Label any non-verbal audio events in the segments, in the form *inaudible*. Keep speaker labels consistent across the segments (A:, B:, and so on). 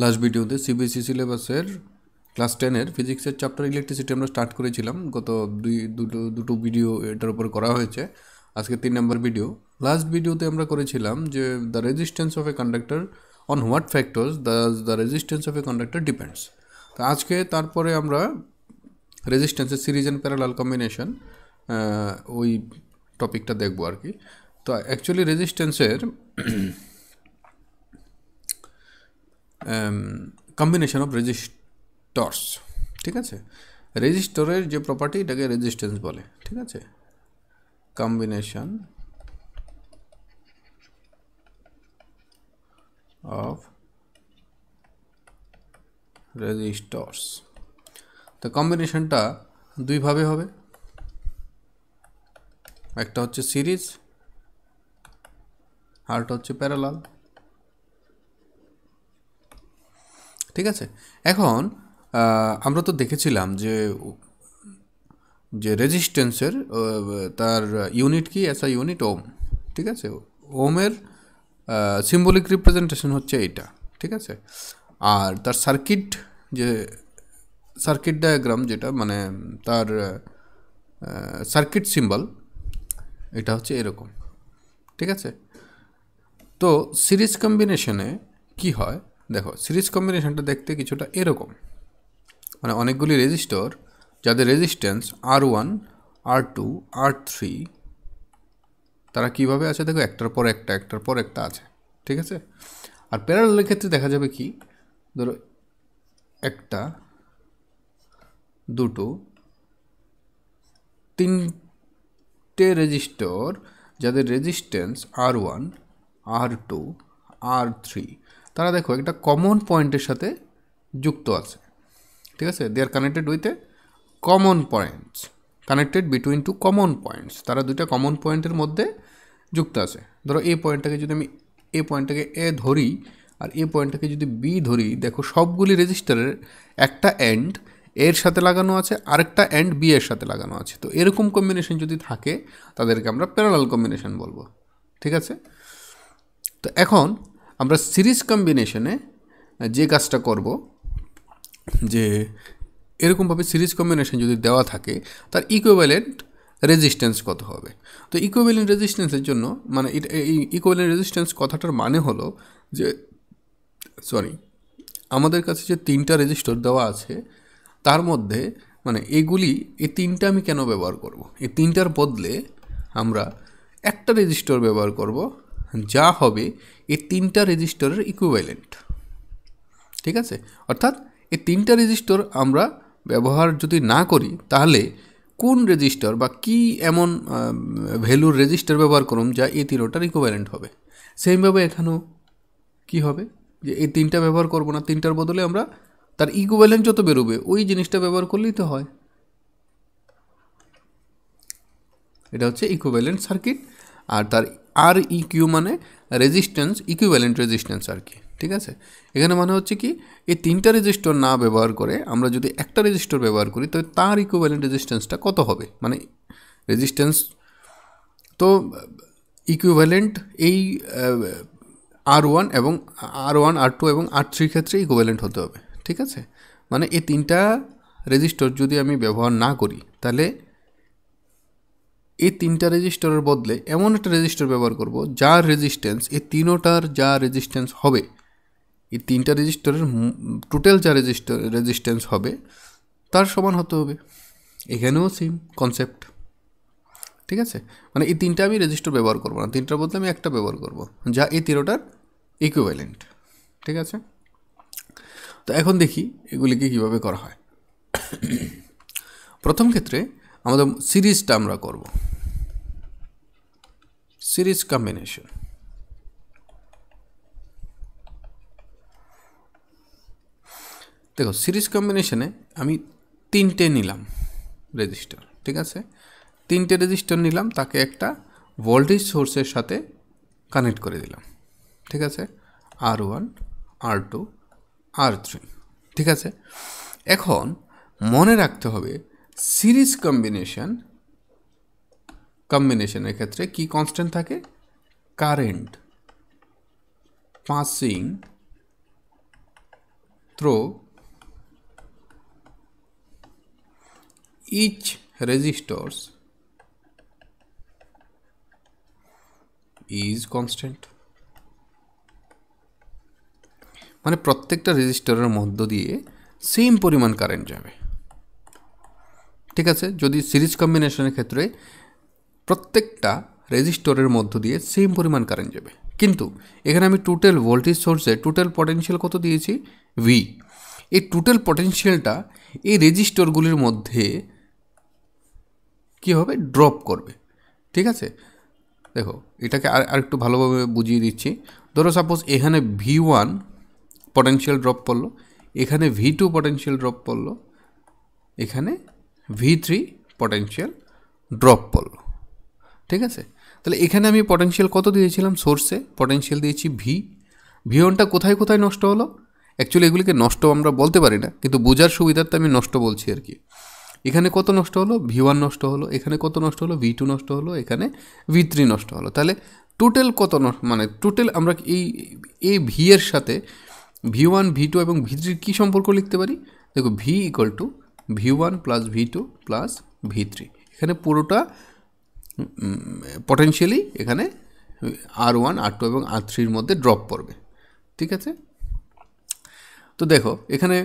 A: Last ভিডিওতে CBSE সিলেবাসের class টেনের ফিজিক্সের চ্যাপ্টার ইলেকট্রিসিটি আমরা স্টার্ট করেছিলাম গত দুই দুটো দুটো ভিডিও এটার উপর করা হয়েছে আজকে তিন নম্বর ভিডিও লাস্ট ভিডিওতে আমরা করেছিলাম যে the resistance of a conductor on what factors the the resistance of a conductor depends তো আজকে তারপরে আমরা রেজিস্ট্যান্সের সিরিজ অ্যান্ড প্যারালাল কম্বিনেশন ওই টপিকটা দেখবো আর কি তো অ্যাকচুয়ালি রেজিস্ট্যান্সের কম্বিনেশন অফ রেজিস্টর্স ঠিক আছে রেজিস্টরের যে প্রপার্টি এটাকে রেজিস্ট্যান্স বলে ঠিক আছে কম্বিনেশন অফ রেজিস্টর্স তো কম্বিনেশনটা দুইভাবে হবে একটা হচ্ছে সিরিজ আরটা হচ্ছে প্যারালাল ঠিক আছে এখন আমরা তো দেখেছিলাম যে যে রেজিস্ট্যান্সের তার ইউনিট কি অ্যাস আই ইউনিট ওম ঠিক আছে ওমের সিম্বলিক রিপ্রেজেন্টেশন হচ্ছে এইটা ঠিক আছে আর তার সার্কিট যে সার্কিট ডায়াগ্রাম যেটা মানে তার সার্কিট সিম্বল এটা হচ্ছে এরকম ঠিক আছে তো সিরিজ কম্বিনেশনে কি হয় দেখো সিরিজ কম্বিনেশনটা দেখতে কিছুটা এরকম মানে অনেকগুলি রেজিস্টর যাদের resistance R one R two R three তারা কীভাবে আছে দেখো একটার পর একটা একটার পর একটা আছে ঠিক আছে আর প্যারালের ক্ষেত্রে দেখা যাবে কি ধরো একটা দুটো তিনটে রেজিস্টর যাদের resistance R one R two R three তারা দেখো একটা কমন পয়েন্টের সাথে যুক্ত আছে ঠিক আছে they are connected with a common points connected between two common points তারা দুইটা কমন পয়েন্টের মধ্যে যুক্ত আছে ধরো এই পয়েন্টটাকে যদি আমি এ পয়েন্টটাকে এ ধরি আর এ পয়েন্টটাকে যদি বি ধরি দেখো সবগুলি রেজিস্টারের একটা এন্ড এর সাথে লাগানো আছে আরেকটা এন্ড বি এর সাথে লাগানো আছে তো এরকম কম্বিনেশন যদি থাকে তাদেরকে আমরা প্যারালাল কম্বিনেশন বলবো ঠিক আছে তো এখন আমরা সিরিজ কম্বিনেশনে যে কাজটা করব যে এরকমভাবে সিরিজ কম্বিনেশন যদি দেওয়া থাকে তার ইকুইভ্যালেন্ট রেজিস্ট্যান্স কত হবে তো ইকুইভ্যালেন্ট রেজিস্ট্যান্সের জন্য মানে এই ইকুইভ্যালেন্ট রেজিস্ট্যান্স কথাটার মানে হলো যে সরি আমাদের কাছে যে তিনটা রেজিস্টর দেওয়া আছে তার মধ্যে মানে এগুলি এই তিনটা আমি কেন ব্যবহার করব। এই তিনটার বদলে আমরা একটা রেজিস্টর ব্যবহার করব যা হবে এই তিনটা রেজিস্টরের ইকুইভ্যালেন্ট ঠিক আছে অর্থাৎ এই তিনটা রেজিস্টর আমরা ব্যবহার যদি না করি তাহলে কোন রেজিস্টার বা কি এমন ভ্যালুর রেজিস্টার ব্যবহার করুন যা এই তিনোটার ইকুইভ্যালেন্ট হবে সেইভাবে এখানেও কি হবে যে এই তিনটা ব্যবহার করব না তিনটার বদলে আমরা তার ইকুইভ্যালেন্ট যত বেরোবে ওই জিনিসটা ব্যবহার করলেই তো হয় এটা হচ্ছে ইকুইভ্যালেন্ট সার্কিট আর তার আর ই কিউ মানে রেজিস্ট্যান্স ইকুইভ্যালেন্ট রেজিস্ট্যান্স আর কি ঠিক আছে এখানে মানে হচ্ছে কি এই তিনটা রেজিস্টর না ব্যবহার করে আমরা যদি একটা রেজিস্টর ব্যবহার করি তো তার ইকুইভ্যালেন্ট রেজিস্ট্যান্সটা কত হবে মানে রেজিস্ট্যান্স তো ইকুইভ্যালেন্ট এই আর ওয়ান এবং আর ওয়ান আর টু এবং আর থ্রির ক্ষেত্রে ইকুইভ্যালেন্ট হতে হবে ঠিক আছে মানে এই তিনটা রেজিস্টর যদি আমি ব্যবহার না করি তাহলে এই তিনটা রেজিস্টারের বদলে এমন একটা রেজিস্টার ব্যবহার করব যার রেজিস্ট্যান্স এই তিনোটার যা রেজিস্ট্যান্স হবে এই তিনটা রেজিস্টারের টোটাল যা রেজিস্টার রেজিস্ট্যান্স হবে তার সমান হতে হবে এখানেও সেম কনসেপ্ট ঠিক আছে মানে এই তিনটা আমি রেজিস্টার ব্যবহার করবো না তিনটার বদলে আমি একটা ব্যবহার করব যা এই তেরোটার ইকুইভ্যালেন্ট ঠিক আছে তো এখন দেখি এগুলিকে কীভাবে করা হয় *coughs* প্রথম ক্ষেত্রে আমাদের সিরিজটা আমরা করবো series combination. দেখো সিরিজ কম্বিনেশনে আমি তিনটে নিলাম রেজিস্টার ঠিক আছে তিনটে রেজিস্টার নিলাম তাকে একটা ভোল্টেজ সোর্সের সাথে কানেক্ট করে দিলাম ঠিক আছে R one R two R three ঠিক আছে এখন মনে রাখতে হবে সিরিজ কম্বিনেশন কম্বিনেশনের ক্ষেত্রে কি কনস্ট্যান্ট থাকে current passing through each resistors is constant মানে প্রত্যেকটা রেজিস্টারের মধ্য দিয়ে সেম পরিমাণ কারেন্ট যাবে ঠিক আছে যদি সিরিজ কম্বিনেশনের ক্ষেত্রে প্রত্যেকটা রেজিস্টরের মধ্য দিয়ে সেম পরিমাণ কারেন্ট যাবে কিন্তু এখানে আমি টোটাল ভোল্টেজ সোর্সে টোটাল পটেনশিয়াল কত দিয়েছি ভি এই টোটাল পটেনশিয়ালটা এই রেজিস্টরগুলির মধ্যে কি হবে ড্রপ করবে ঠিক আছে দেখো এটাকে আর আরেকটু ভালোভাবে বুঝিয়ে দিচ্ছি ধরো সাপোজ এখানে ভি ওয়ান পটেনশিয়াল ড্রপ পড়লো এখানে ভি টু পটেনশিয়াল ড্রপ পড়লো এখানে ভি থ্রি পটেনশিয়াল ড্রপ পড়লো ঠিক আছে তাহলে এখানে আমি পটেনশিয়াল কত দিয়েছিলাম সোর্সে পটেনশিয়াল দিয়েছি ভি ভি ওয়ানটা কোথায় কোথায় নষ্ট হলো অ্যাকচুয়ালি এগুলিকে নষ্ট আমরা বলতে পারি না কিন্তু বোঝার সুবিধার্থে আমি নষ্ট বলছি আর কি এখানে কত নষ্ট হলো ভি ওয়ান নষ্ট হলো এখানে কত নষ্ট হলো ভি টু নষ্ট হলো এখানে ভি থ্রি নষ্ট হলো তাহলে টোটাল কত মানে টোটাল আমরা এই এই ভি এর সাথে ভি ওয়ান ভি টু এবং ভি থ্রির কী সম্পর্ক লিখতে পারি দেখো V equal to V one plus V two plus V three এখানে পুরোটা পটেনশিয়ালি এখানে আর ওয়ান আর টু এবং আর থ্রির মধ্যে ড্রপ পড়বে ঠিক আছে তো দেখো এখানে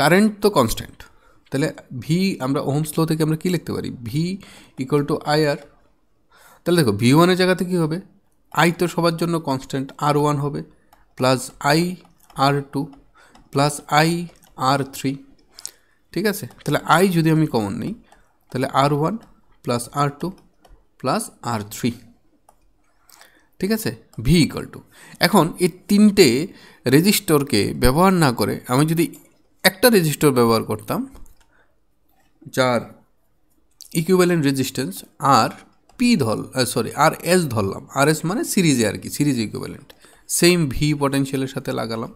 A: কারেন্ট তো কনস্ট্যান্ট তাহলে ভি আমরা ওহম স্লো থেকে আমরা কী লিখতে পারি V equal to I R তাহলে দেখো ভি ওয়ানের জায়গাতে কী হবে আই তো সবার জন্য কনস্ট্যান্ট আর ওয়ান হবে plus I R two plus I R three ঠিক আছে তাহলে আই যদি আমি কমন নিই তাহলে R one plus R two plus R three ঠিক আছে ভি ইকাল টু এখন এই তিনটে রেজিস্টরকে ব্যবহার না করে আমি যদি একটা রেজিস্টর ব্যবহার করতাম যার ইকুইভ্যালেন্ট রেজিস্ট্যান্স আর পি ধর সরি আর এস ধরলাম আর এস মানে সিরিজে আর কি সিরিজ ইকুইভ্যালেন্ট সেম ভি পটেনশিয়ালের সাথে লাগালাম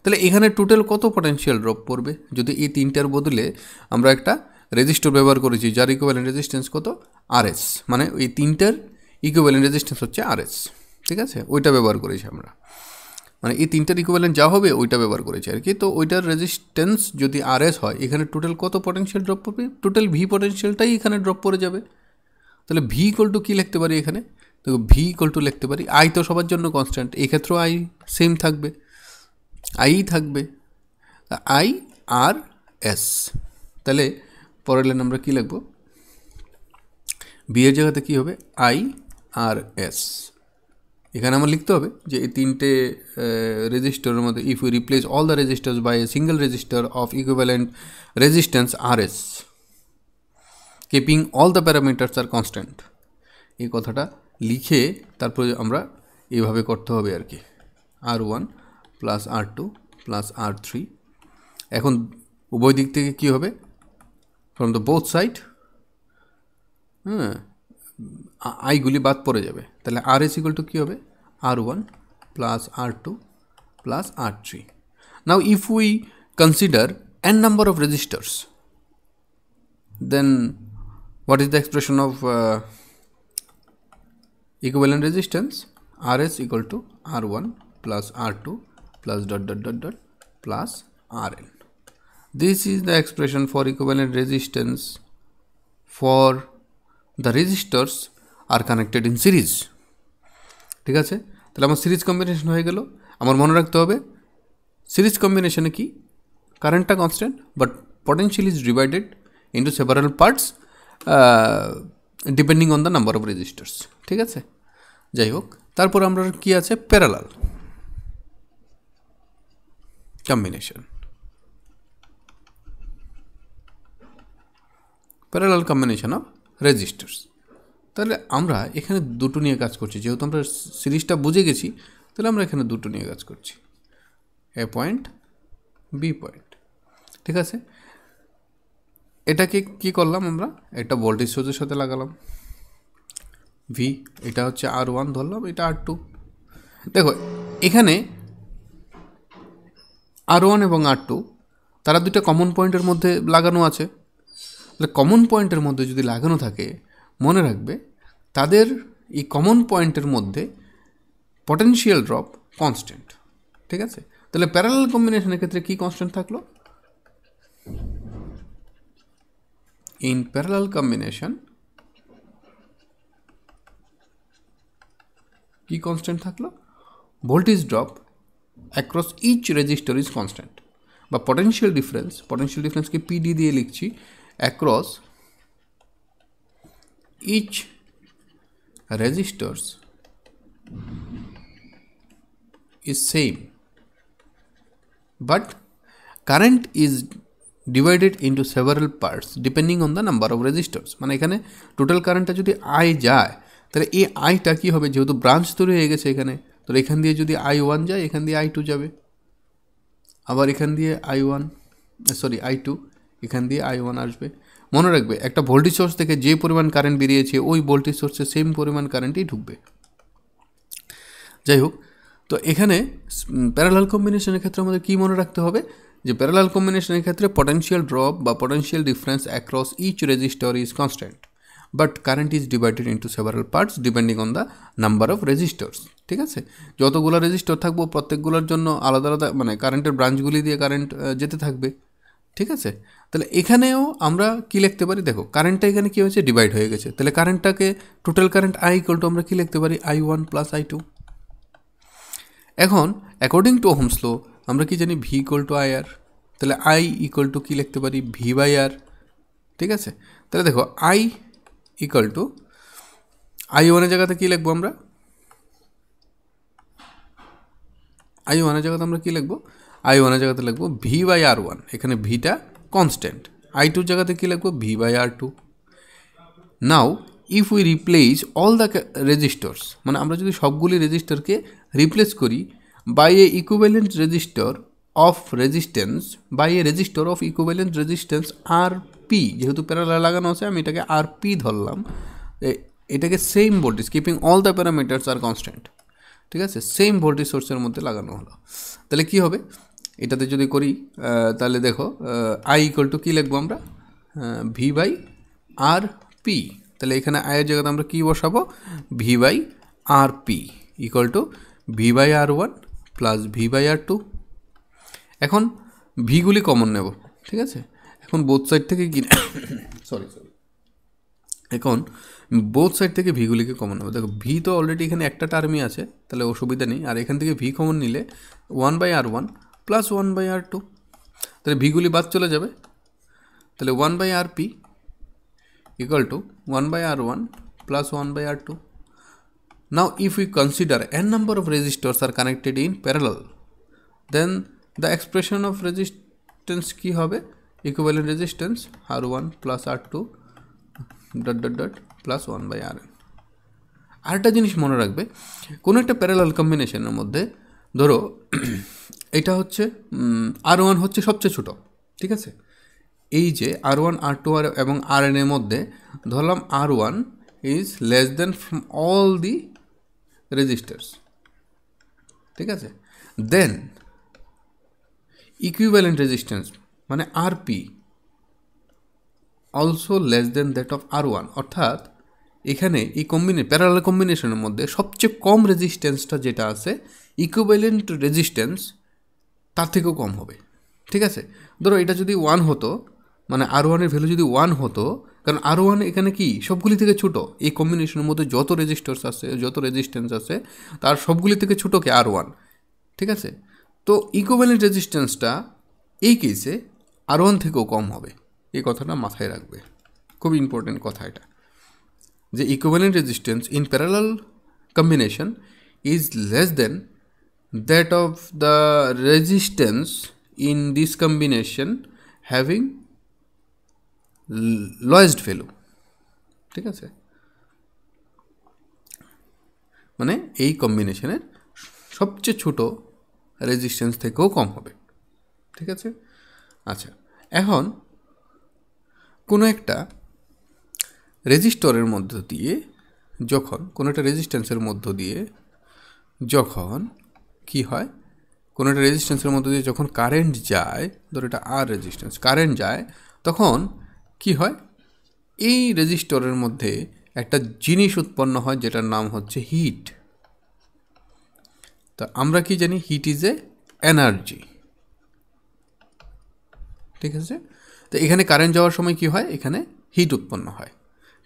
A: তাহলে এখানে টোটাল কত পটেনশিয়াল ড্রপ পড়বে যদি এই তিনটার বদলে আমরা একটা রেজিস্টর ব্যবহার করেছি যার ইকোভ্যালেন্ট রেজিস্ট্যান্স কত আরএস মানে ওই তিনটার ইকোভ্যালেন্ট রেজিস্ট্যান্স হচ্ছে আরএস ঠিক আছে ওইটা ব্যবহার করেছি আমরা মানে এই তিনটার ইকোভ্যালেন্ট যা হবে ওইটা ব্যবহার করেছি আর কি তো ওইটার রেজিস্ট্যান্স যদি আরএস হয় এখানে টোটাল কত পটেনশিয়াল ড্রপ পড়বে টোটাল ভি পটেনশিয়ালটাই এখানে ড্রপ পড়ে যাবে তাহলে ভি ইকল টু কী লিখতে পারি এখানে তো ভি ইকল টু লিখতে পারি আই তো সবার জন্য কনস্ট্যান্ট এক্ষেত্রেও আই সেম থাকবে আই থাকবে আই আর এস তাহলে পরের লাইন আমরা কী লিখব বিয়ের জায়গাতে কী হবে আই আর এস এখানে আমার লিখতে হবে যে এই তিনটে রেজিস্টারের মধ্যে if you replace all the resistors by a single resistor of equivalent resistance R S keeping all the parameters are constant এই কথাটা লিখে তারপরে আমরা এভাবে করতে হবে আর কি R one plus R two plus R three এখন উভয় দিক থেকে কী হবে from the both side I, আইগুলি বাদ পড়ে যাবে তাহলে আর এস ইকুয়াল টু কী হবে R one plus R two plus R three now if we consider n number of resistors then what is the expression of uh, equivalent resistance rs equal to r1 plus r2 plus dot dot dot dot plus rn This is the expression for equivalent resistance for the resistors are connected in series. ঠিক আছে তাহলে আমার series combination হয়ে গেল আমার মনে রাখতে হবে সিরিজ কম্বিনেশনে কি কারেন্টটা constant but potential is divided into several parts depending on the number of resistors ঠিক আছে যাই হোক তারপর আমরা কি আছে parallel combination parallel combination of resistors তাহলে আমরা এখানে দুটো নিয়ে কাজ করছি যেহেতু আমরা সিরিজটা বুঝে গেছি তাহলে আমরা এখানে দুটো নিয়ে কাজ করছি এ পয়েন্ট বি পয়েন্ট ঠিক আছে এটাকে কি করলাম আমরা এটা ভোল্টেজ সোর্সের সাথে লাগালাম ভি এটা হচ্ছে আর ওয়ান ধরলাম এটা আর টু দেখো এখানে আর ওয়ান এবং আর টু তারা দুটা কমন পয়েন্টের মধ্যে লাগানো আছে তাহলে কমন পয়েন্টের মধ্যে যদি লাগানো থাকে মনে রাখবে তাদের এই কমন পয়েন্টের মধ্যে পটেনশিয়াল ড্রপ কনস্ট্যান্ট ঠিক আছে তাহলে প্যারালাল কম্বিনেশনের ক্ষেত্রে কী কনস্ট্যান্ট থাকলো ইন প্যারালাল কম্বিনেশন কি কনস্ট্যান্ট থাকলো voltage drop across each resistor is constant বা পটেনশিয়াল ডিফারেন্স পটেনশিয়াল ডিফারেন্সকে পিডি দিয়ে লিখছি across each registers is same but current is divided into several parts depending on the number of resistors মানে এখানে total কারেন্টটা যদি I যায় তাহলে এই আইটা কী হবে যেহেতু ব্রাঞ্চ তৈরি হয়ে গেছে এখানে তো এখান দিয়ে যদি আই ওয়ান যায় এখান দিয়ে আই টু যাবে আবার এখান দিয়ে I one sorry I two এখান দিয়ে আই ওয়ান আসবে মনে রাখবে একটা ভোল্টেজ সোর্স থেকে যে পরিমাণ কারেন্ট বেরিয়েছে ওই ভোল্টেজ সোর্সে সেম পরিমাণ কারেন্টই ঢুকবে যাই হোক তো এখানে প্যারালাল কম্বিনেশনের ক্ষেত্রে আমাদের কী মনে রাখতে হবে যে প্যারালাল কম্বিনেশনের ক্ষেত্রে পটেনশিয়াল ড্রপ বা potential difference across each resistor is constant but current is divided into several parts depending on the number of resistors ঠিক আছে যতগুলো রেজিস্টার থাকবো প্রত্যেকগুলোর জন্য আলাদা আলাদা মানে কারেন্টের ব্রাঞ্চগুলি দিয়ে কারেন্ট যেতে থাকবে ঠিক আছে তাহলে এখানেও আমরা কি লিখতে পারি দেখো কারেন্টটা এখানে কী হয়েছে ডিভাইড হয়ে গেছে তাহলে কারেন্টটাকে total current I equal to আমরা কী লিখতে পারি I one plus I two now according to Ohm's law আমরা কি জানি V equal to I R তাহলে আই ইকুয়াল টু কী লিখতে পারি ভি বাই আর ঠিক আছে তাহলে দেখো আই ইকুয়াল টু আই ওয়ানের জায়গাতে কী লিখবো আমরা আই ওয়ানের জায়গাতে আমরা কী লিখবো আই ওয়ানের জায়গাতে লিখবো ভি বাই আর ওয়ান এখানে ভিটা কনস্ট্যান্ট আই টুর জায়গাতে কী লাগবে V by R two now if we replace all the resistors মানে আমরা যদি সবগুলি রেজিস্টারকে রিপ্লেস করি by a equivalent resistor of resistance by a resistor of equivalent resistance R P যেহেতু প্যারালা লাগানো আছে আমি এটাকে আর পি ধরলাম এটাকে same voltage keeping all the parameters are constant ঠিক আছে সেম ভোল্টেজ সোর্সের মধ্যে লাগানো হলো তাহলে কি হবে এটাতে যদি করি তাহলে দেখো আই ইকল টু কী লিখবো আমরা ভি বাই আর পি তাহলে এখানে আয়ের জায়গাতে আমরা কী বসাবো V by R P equal to V by R one plus V by R two এখন ভিগুলি কমন নেব ঠিক আছে এখন বোথ সাইড থেকে কি সরি *coughs* সরি এখন বোথ সাইড থেকে ভিগুলিকে কমন নেবো দেখো ভি তো অলরেডি এখানে একটা টার্মই আছে তাহলে অসুবিধা নেই আর এখান থেকে ভি কমন নিলে one by R one +1/r2 তাহলে ভিগুলি বাদ চলে যাবে তাহলে 1/rp = 1/r1 + 1/r2 now if we consider N number of resistors are connected in parallel then the expression of resistance কি হবে equivalent resistance r1 + r2 ...+ 1/rn আরটা জিনিস মনে রাখবে কোন একটা প্যারালাল কম্বিনেশনের মধ্যে ধরো এটা হচ্ছে আর ওয়ান হচ্ছে সবচেয়ে ছোট ঠিক আছে এই যে আর ওয়ান আর টু আর এবং আর এন এর মধ্যে ধরলাম R one is less than from all the resistors ঠিক আছে দেন ইকুইভ্যালেন্ট রেজিস্ট্যান্স মানে R P also less than that of R one অর্থাৎ এখানে এই কম্বিনে প্যারালাল কম্বিনেশনের মধ্যে সবচেয়ে কম রেজিস্ট্যান্সটা যেটা আছে ইকুইভ্যালেন্ট রেজিস্ট্যান্স তার থেকেও কম হবে ঠিক আছে ধরো এটা যদি ওয়ান হতো মানে আর ওয়ানের ভ্যালু যদি ওয়ান হতো কারণ আর ওয়ান এখানে কি সবগুলি থেকে ছোটো এই কম্বিনেশনের মধ্যে যত রেজিস্টার্স আছে যত রেজিস্ট্যান্স আছে তার সবগুলি থেকে ছোটো কে আর ওয়ান ঠিক আছে তো ইকোভ্যালেন্ট রেজিস্ট্যান্সটা এই কেসে আর ওয়ান থেকেও কম হবে এই কথাটা মাথায় রাখবে খুব ইম্পর্টেন্ট কথা এটা যে equivalent resistance in parallel combination is less than that of the resistance in this combination having lowest value ঠিক আছে মানে এই কম্বিনেশনের সবচেয়ে ছোট রেজিস্ট্যান্স থেকেও কম হবে ঠিক আছে আচ্ছা এখন কোনো একটা রেজিস্টরের মধ্য দিয়ে যখন কোনো একটা রেজিস্ট্যান্সের মধ্য দিয়ে যখন কি হয় কোনো একটা রেজিস্ট্যান্সের মধ্যে দিয়ে যখন কারেন্ট যায় ধরো এটা আর রেজিস্ট্যান্স কারেন্ট যায় তখন কি হয় এই রেজিস্টরের মধ্যে একটা জিনিস উৎপন্ন হয় যেটার নাম হচ্ছে হিট তো আমরা কি জানি হিট ইজ এ এনার্জি ঠিক আছে তো এখানে কারেন্ট যাওয়ার সময় কি হয় এখানে হিট উৎপন্ন হয়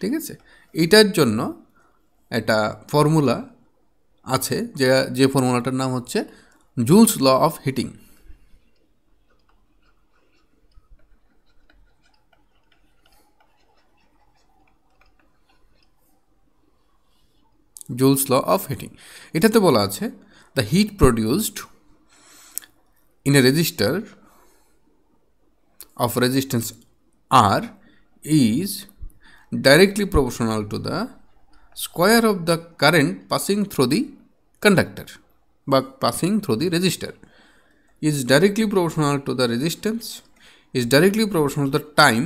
A: ঠিক আছে এটার জন্য একটা ফর্মুলা আছে যে যে ফর্মুলাটার নাম হচ্ছে Joule's law of heating Joule's law of heating এটাতে বলা আছে the heat produced in a resistor of resistance R is directly proportional to the square of the current passing through the conductor বা passing through the resistor is directly proportional to the resistance is directly proportional the time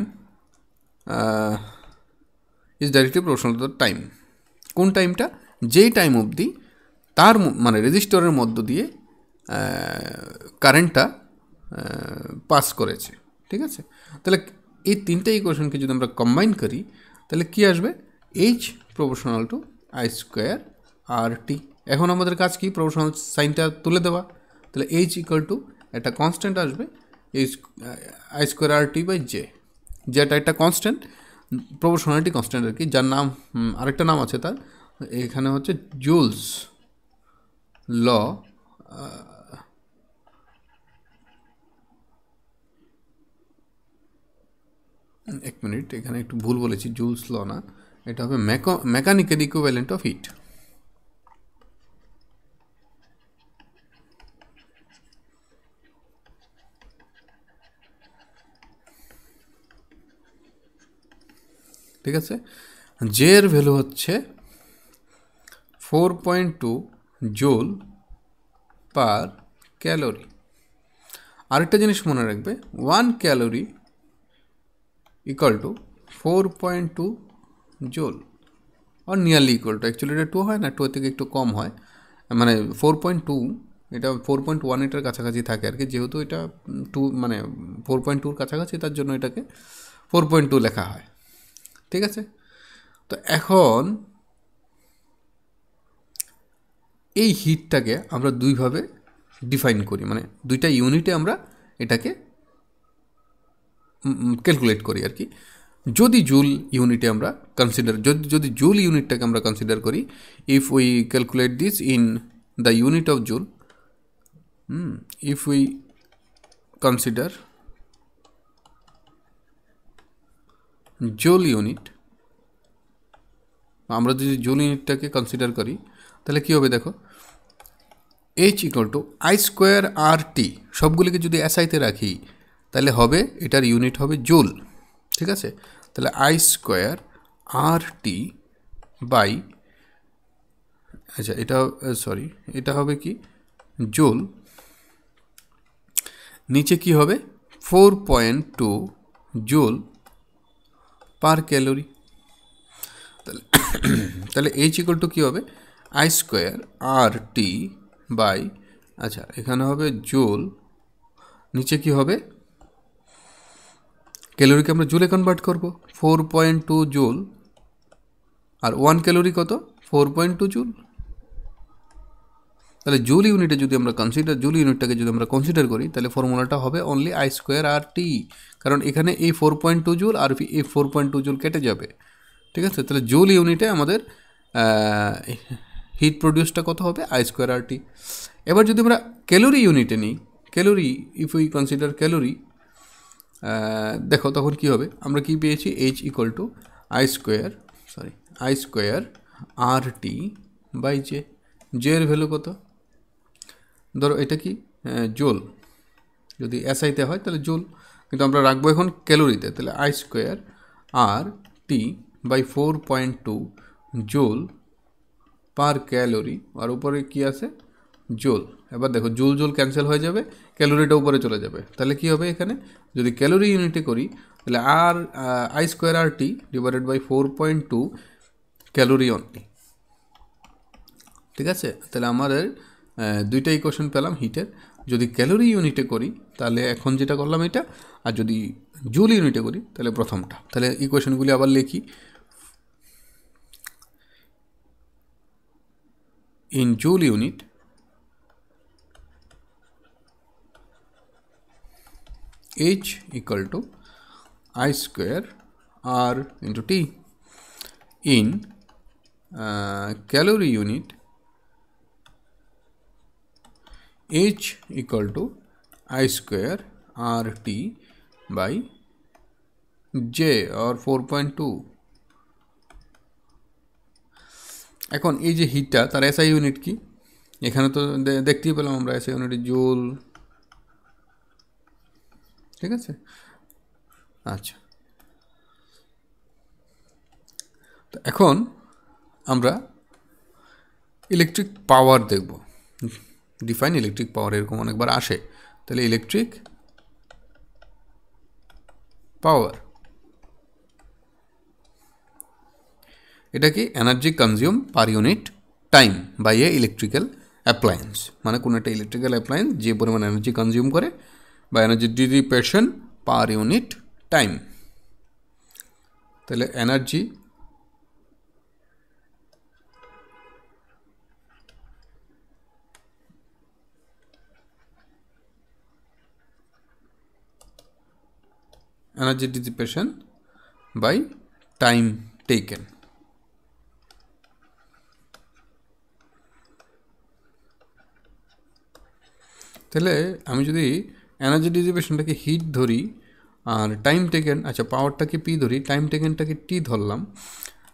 A: is directly proportional the time কোন টাইমটা যেই time অবধি তার মানে রেজিস্টারের মধ্য দিয়ে কারেন্টটা পাস করেছে ঠিক আছে তাহলে এই তিনটে ইকুয়েশনকে যদি আমরা কম্বাইন করি তাহলে কী আসবে H proportional to I square R T এখন আমাদের কাজ কি প্রপোর্শনাল সাইনটা তুলে দেওয়া তাহলে এইচ ইকুয়াল টু একটা কনস্ট্যান্ট আসবে এই I square R T by J যেটা একটা কনস্ট্যান্ট প্রপোর্শনালিটি কনস্ট্যান্ট আর কি যার নাম আরেকটা নাম আছে তার এখানে হচ্ছে জুলস ল এক মিনিট এখানে একটু ভুল বলেছি জুলস ল না এটা হবে মেকানিক্যাল ইকুইভ্যালেন্ট অফ হিট ঠিক আছে জে এর ভ্যালু হচ্ছে four point two joule per calorie আরেকটা জিনিস মনে রাখবে one calorie equal to four point two joule আর নিয়ারলি ইকুয়াল টু অ্যাকচুয়ালি এটা টু হয় না টু থেকে একটু কম হয় মানে ফোর পয়েন্ট টু এটা ফোর পয়েন্ট ওয়ান এটার কাছাকাছি থাকে আর কি যেহেতু এটা টু মানে ফোর পয়েন্ট টুর কাছাকাছি তার জন্য এটাকে ফোর পয়েন্ট টু লেখা হয় ঠিক আছে তো এখন এই হিটটাকে আমরা দুইভাবে ডিফাইন করি মানে দুইটা ইউনিটে আমরা এটাকে ক্যালকুলেট করি আর কি যদি জুল ইউনিটে আমরা কনসিডার যদি যদি জুল ইউনিটটাকে আমরা কনসিডার করি if we calculate this in the unit of joule if we consider joule unit আমরা যদি জুল ইউনিটটাকে কনসিডার করি তাহলে কী হবে দেখো H equal to I square R T সবগুলিকে যদি এসআইতে রাখি তাহলে হবে এটার ইউনিট হবে জুল ঠিক আছে তাহলে I square R T by আচ্ছা এটা সরি এটা হবে কি জোল নিচে কি হবে four point two joule per calorie তাহলে *coughs* তাহলে এইচ ইকল টু কী হবে I square R T by আচ্ছা এখানে হবে জোল নিচে কি হবে ক্যালোরিকে আমরা জুলে কনভার্ট করব ফোর পয়েন্ট টু জুল আর ওয়ান ক্যালোরি কত ফোর পয়েন্ট টু জুল তাহলে জুল ইউনিটে যদি আমরা কনসিডার জুল ইউনিটটাকে যদি আমরা কনসিডার করি তাহলে ফর্মুলাটা হবে only I square R T কারণ এখানে এই ফোর পয়েন্ট টু জুল আর এই ফোর পয়েন্ট টু জুল কেটে যাবে ঠিক আছে তাহলে জুল ইউনিটে আমাদের হিট প্রডিউসটা কত হবে আই স্কোয়ার আর টি এবার যদি আমরা ক্যালোরি ইউনিটে নিই calorie if we consider calorie দেখো তখন কি হবে আমরা কি পেয়েছি H equal to I square sorry I square R T by J J এর ভ্যালু কত ধরো এটা কি জোল যদি এসআইতে হয় তাহলে জোল কিন্তু আমরা রাখবো এখন ক্যালোরিতে তাহলে I square R T by four point two joule per calorie আর উপরে কি আছে জোল এবার দেখো জুল জুল ক্যান্সেল হয়ে যাবে ক্যালোরিটা উপরে চলে যাবে তাহলে কি হবে এখানে যদি ক্যালোরি ইউনিটে করি তাহলে আর I square R T divided by four point two calorie only ঠিক আছে তাহলে আমাদের দুইটা ইকুয়েশন পেলাম হিটের যদি ক্যালোরি ইউনিটে করি তাহলে এখন যেটা করলাম এটা আর যদি জুল ইউনিটে করি তাহলে প্রথমটা তাহলে ইকোয়েশনগুলি আবার লিখি in joule unit h = i² r * t in calorie unit h = i² rt / j or 4.2 এখন এই যে হিটটা তার एसआई यूनिट কি এখানে তো দেখতেই পেলাম আমরা এসআই ইউনিটে জুল ঠিক আছে আচ্ছা তো এখন আমরা ইলেকট্রিক পাওয়ার দেখব ডিফাইন ইলেকট্রিক পাওয়ার এরকম অনেকবার আসে তাহলে ইলেকট্রিক পাওয়ার এটা কি energy consume per unit time by a electrical appliance মানে কোনো একটা ইলেকট্রিক্যাল অ্যাপ্লায়েন্স যে পরিমাণ এনার্জি কনজিউম করে বা energy dissipation per unit time তাহলে energy energy dissipation by time taken তাহলে আমি যদি এনার্জি ডিজিভেশনটাকে হিট ধরি আর টাইম টেকেন আচ্ছা পাওয়ারটাকে পি ধরি টাইম টেকেনটাকে টি ধরলাম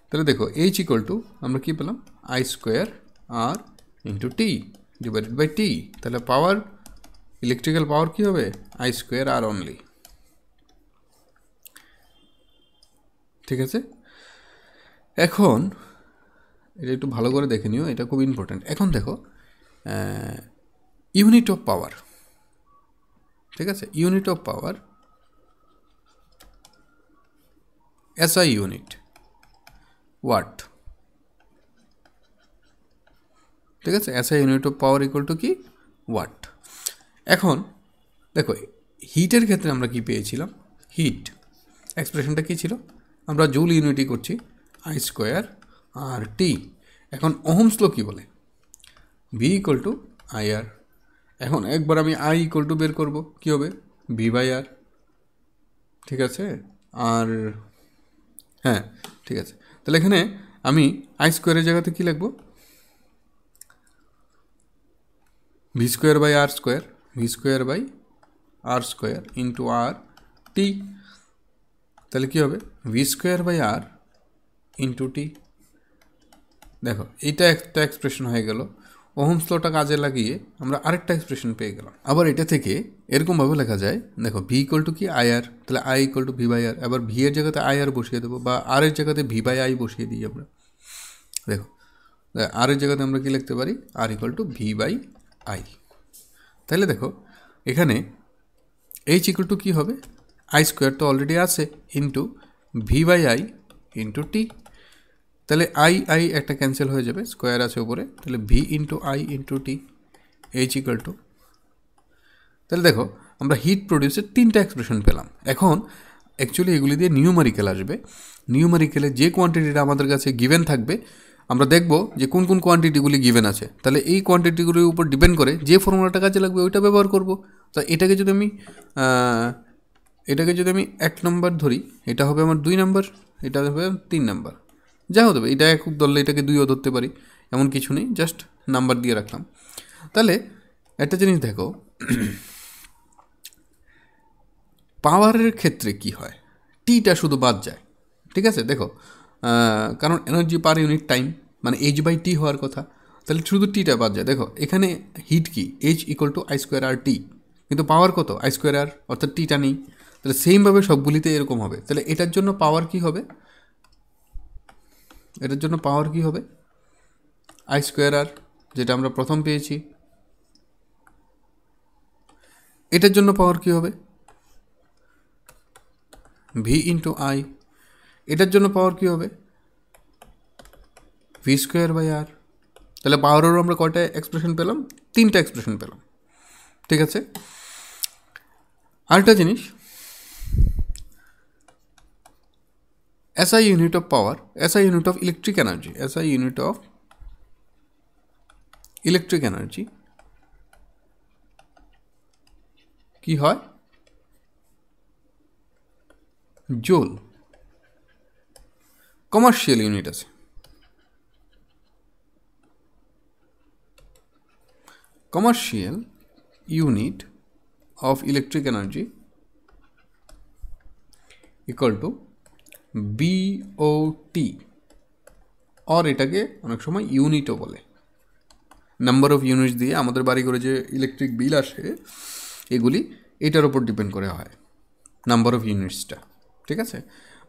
A: তাহলে দেখো এইচ ইকোয়াল টু আমরা কী পেলাম I square R into T divided by T তাহলে পাওয়ার ইলেকট্রিক্যাল পাওয়ার কী হবে আই স্কোয়ার আর অনলি ঠিক আছে এখন এটা একটু ভালো করে দেখে নিও এটা খুব ইম্পর্ট্যান্ট এখন দেখো ইউনিট অফ পাওয়ার ঠিক আছে unit of power SI unit watt ঠিক আছে SI unit of power equal to কি ওয়াট এখন দেখো হিটের ক্ষেত্রে আমরা কি পেয়েছিলাম হিট এক্সপ্রেশনটা কী ছিল আমরা জুল ইউনিটই করছি আই স্কোয়ার আর টি এখন ওহমস কী বলে V equal to I R এখন একবার আমি আই ইকোয়াল টু বের করবো কী হবে ভি বাই আর ঠিক আছে আর হ্যাঁ ঠিক আছে তাহলে এখানে আমি আই স্কোয়ারের জায়গাতে কী লিখবো V square by R square V square by R square into R T তাহলে কী হবে V square by R into T দেখো এইটা একটা এক্সপ্রেশন হয়ে গেল ওহমস লটা কাজে লাগিয়ে আমরা আরেকটা এক্সপ্রেশন পেয়ে গেলাম আবার এটা থেকে এরকমভাবে লেখা যায় দেখো ভি ইকল টু কি আই আর তাহলে I equal to V by R আবার ভি এর জায়গাতে আই আর বসিয়ে দেবো বা আর এর জায়গাতে ভি বাই আই বসিয়ে দিই আমরা দেখো আর এর জায়গাতে আমরা কি লিখতে পারি R equal to V by I তাহলে দেখো এখানে এইচ ইকল টু কী হবে আই স্কোয়ার তো অলরেডি আছে into V by I into T তাহলে আই আই একটা ক্যান্সেল হয়ে যাবে স্কোয়ার আছে উপরে তাহলে V into I into T H equal to তাহলে দেখো আমরা হিট প্রডিউসের তিনটা এক্সপ্রেশন পেলাম এখন অ্যাকচুয়ালি এগুলি দিয়ে নিউমারিক্যাল আসবে নিউমারিক্যালে যে কোয়ান্টিটিটা আমাদের কাছে গিভেন থাকবে আমরা দেখব যে কোন কোন কোয়ান্টিটিগুলি গিভেন আছে তাহলে এই কোয়ান্টিটিগুলির উপর ডিপেন্ড করে যে ফর্মুলাটা কাজে লাগবে ওইটা ব্যবহার করব তা এটাকে যদি আমি এটাকে যদি আমি এক নম্বর ধরি এটা হবে আমার দুই নম্বর এটা হবে তিন নম্বর যা হতে পারে এটা একক ধরলে এটাকে দুইও ধরতে পারি এমন কিছু নেই জাস্ট নাম্বার দিয়ে রাখলাম তাহলে একটা জিনিস দেখো পাওয়ারের ক্ষেত্রে কি হয় টিটা শুধু বাদ যায় ঠিক আছে দেখো কারণ এনার্জি পার ইউনিট টাইম মানে এইচ বাই টি হওয়ার কথা তাহলে শুধু টিটা বাদ যায় দেখো এখানে হিট কি H equal to I square R T কিন্তু পাওয়ার কত আই স্কোয়ার আর অর্থাৎ টিটা নেই তাহলে সেমভাবে সবগুলিতে এরকম হবে তাহলে এটার জন্য পাওয়ার কি হবে এটার জন্য পাওয়ার কি হবে আই স্কোয়ার আর যেটা আমরা প্রথম পেয়েছি এটার জন্য পাওয়ার কি হবে ভি ইন্টু আই এটার জন্য পাওয়ার কি হবে ভি স্কোয়ার বাই আর তাহলে পাওয়ারেরও আমরা কয়টা এক্সপ্রেশন পেলাম তিনটা এক্সপ্রেশন পেলাম ঠিক আছে আরেকটা জিনিস SI unit of power, SI unit of electric energy, SI unit of electric energy, ki hai? Joule, commercial unit as commercial unit of electric energy equal to BOT or এটাকে অনেক সময় ইউনিটও বলে নাম্বার অফ ইউনিট দিয়ে আমাদের বাড়ি করে যে electric bill আসে এগুলি এটার ওপর ডিপেন্ড করে হয় নাম্বার অফ ইউনিটসটা ঠিক আছে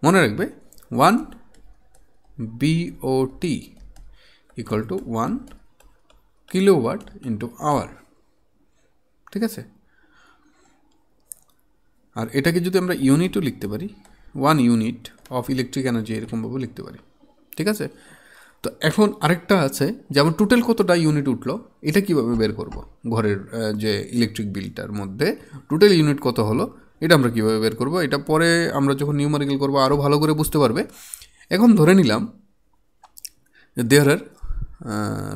A: মনে রাখবে one BOT equal to one kilowatt into hour ঠিক আছে আর এটাকে যদি আমরা ইউনিটও লিখতে পারি one unit of electric energy এরকমভাবে লিখতে পারি ঠিক আছে তো এখন আরেকটা আছে যেমন টোটাল কতটা ইউনিট উঠলো এটা কিভাবে বের করব ঘরের যে ইলেকট্রিক বিলটার মধ্যে টোটাল ইউনিট কত হলো এটা আমরা কিভাবে বের করব এটা পরে আমরা যখন নিউমারিক্যাল করবো আরও ভালো করে বুঝতে পারবে এখন ধরে নিলাম there are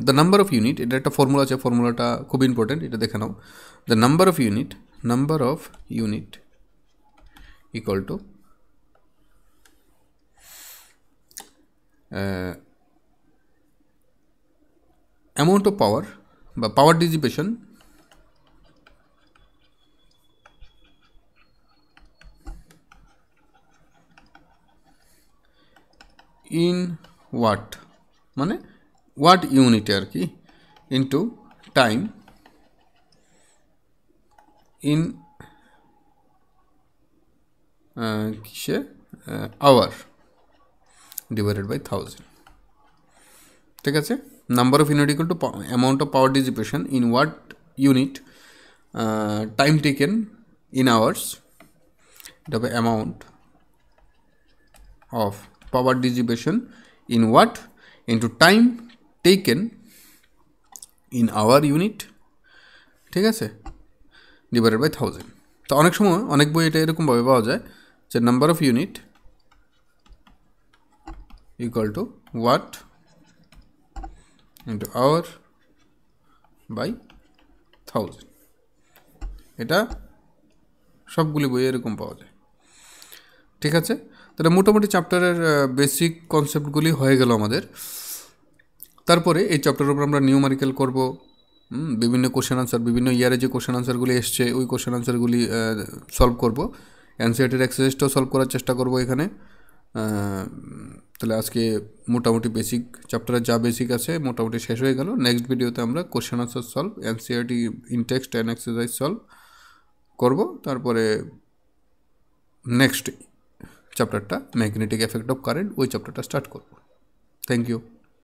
A: the number of unit এটা একটা ফর্মুলা আছে ফর্মুলাটা খুব ইম্পর্টেন্ট এটা দেখে নাও the number of unit number of unit equal to amount of power বা পাওয়ার ডিজিপেশন ইন ওয়াট মানে ওয়াট ইউনিটে আর কি ইন্টু টাইম ইন কিসে আওয়ার divided by 1000 ঠিক আছে number of unit equal to amount of power dissipation in watt unit time taken in hours এটা হবে amount of power dissipation in watt into time taken in hour unit ঠিক আছে divided by thousand তো অনেক সময় অনেক বই এটা এরকমভাবে পাওয়া যায় যে number of unit equal to watt into hour by thousand এটা সবগুলি বই এরকম পাওয়া যায় ঠিক আছে তাহলে মোটামুটি চ্যাপ্টারের বেসিক কনসেপ্টগুলি হয়ে গেল আমাদের তারপরে এই চ্যাপ্টারের উপর আমরা নিউমারিক্যাল করব বিভিন্ন কোশ্চেন আনসার বিভিন্ন ইয়ারে যে কোশ্চেন আনসারগুলি এসছে ওই কোশ্চেন আনসারগুলি সলভ করব অ্যানসাইটির এক্সারসাইজটাও সলভ করার চেষ্টা করব এখানে তাহলে আজকে মোটামুটি বেসিক চ্যাপ্টারে যা বেসিক আছে মোটামুটি শেষ হয়ে গেল নেক্সট ভিডিওতে আমরা question answer solve NCERT intext and exercise solve করব তারপরে নেক্সট চ্যাপ্টারটা ম্যাগনেটিক এফেক্ট অফ কারেন্ট ওই চ্যাপ্টারটা স্টার্ট করব থ্যাংক ইউ